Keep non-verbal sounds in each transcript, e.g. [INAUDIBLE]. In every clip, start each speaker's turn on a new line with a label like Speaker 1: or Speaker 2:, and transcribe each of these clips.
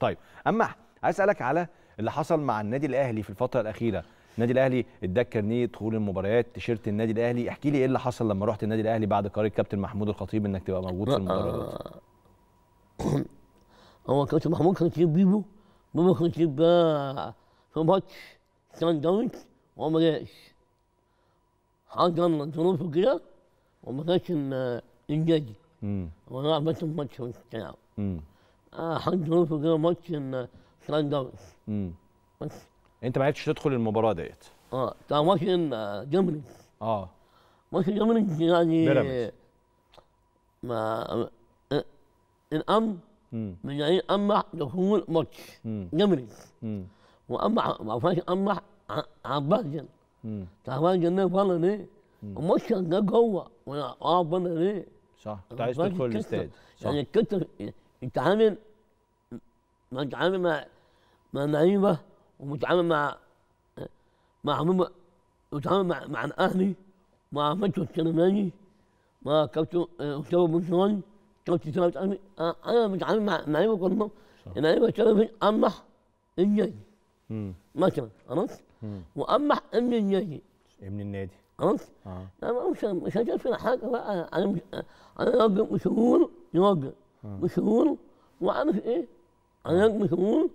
Speaker 1: طيب اما عايز اسالك على اللي حصل مع النادي الاهلي في الفتره الاخيره النادي الاهلي اداك كارنيه دخول المباريات تيشيرت النادي الاهلي احكي لي ايه اللي حصل لما رحت النادي الاهلي بعد قرار الكابتن محمود الخطيب انك تبقى موجود في المباراه آه [CLEARS THROAT] هو الكابتن محمود كان يجيب بيبو بيبو كان يجيب في ماتش سان داونز وما جاش حصل ظروفه كده وما جاش النادي آه، وانا عملت ماتش في التلعب حجروش وكده ماتش سان داونز بس انت ما عرفتش تدخل المباراه ديت اه بتاع ماتش جمرك اه ماتش جمرك يعني بيراميدز ما الامن من يعني امنح دخول ماتش جمرك وامنح ما فيش امنح عباس تعبان جنان فعلا ايه ماتش جوه وانا اقعد بره صح انت عايز تدخل الاستاد يعني الكتر يتعامل ما يتعامل مع مع معيبة ومتعامل مع مع عموما وتعامل مع مع الاهلي مع فتحي السليماني مع كابتن أسامة بن شوال كابتن ثابت أنا متعامل مع لعيبة كلهم لعيبة شرف أمح النادي مثلا خلاص وأمح أمن النادي ابن النادي خلاص؟ آه. أنا مش مش هتفرق حاجة بقى أنا أنا راجل مسؤول راجل آه. مشغول وعارف ايه انا مشغول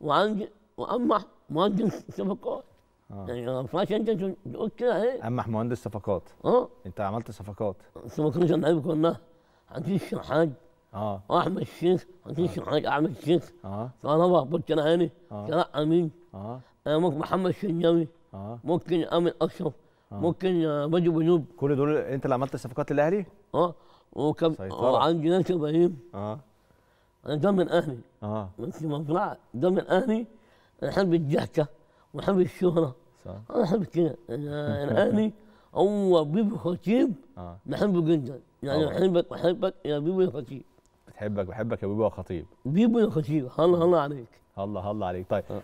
Speaker 1: وعندي وامح مهندس صفقات آه. يعني ما ينفعش انت تقول كده ايه امح مهندس صفقات اه انت عملت صفقات صفقات عارف كلها عندي الشحات اه احمد الشيخ عندي الشحات آه. احمد الشيخ اه كهرباء بكر هاني اه امين اه محمد الشناوي اه ممكن امل اشرف ممكن بجو بنوب كل دول انت اللي عملت صفقات للاهلي؟ اه وكم وعن جنان كبهيم اه انا دم من اهلي اه ما طلع دم من اهلي انا احب الجحكه واحب الشهره صح انا احب كذا الاهلي [LAUGHS] هو اول بيبي خطيب آه. بحبه جدا يعني بحبك بحبك يا بيبي خطيب بتحبك بحبك يا بيبو يا خطيب بيبو خطيب هلا هلا عليك هلا هلا عليك طيب آه.